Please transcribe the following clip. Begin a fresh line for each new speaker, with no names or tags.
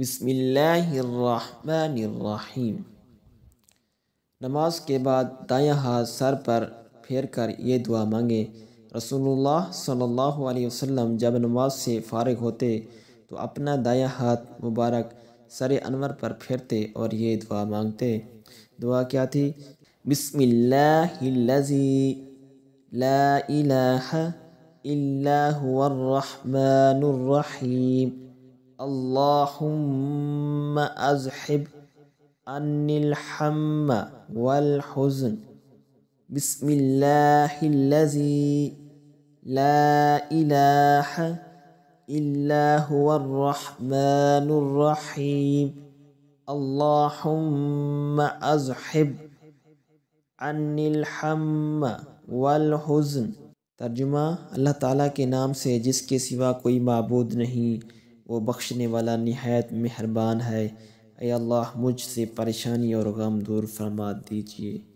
بسم اللہ الرحمن الرحیم نماز کے بعد دائیں ہاتھ سر پر پھیر کر یہ دعا مانگے رسول اللہ صلی اللہ علیہ وسلم جب نماز سے فارغ ہوتے تو اپنا دائیں ہاتھ مبارک سر انور پر پھیرتے اور یہ دعا مانگتے دعا کیا تھی بسم اللہ لا الہ الا الرحمن الرحیم اللهم أزحب أن الحم والحزن بسم الله الذي لا إله إلا هو الرحمن الرحيم اللهم أزحب عن الحم والحزن ترجمہ اللہ تعالیٰ کے نام سے جس کے سوا کوئی معبود نہیں وہ بخشنے والا نہایت مہربان ہے اے اللہ مجھ سے پریشانی اور غم دور فرما دیجیے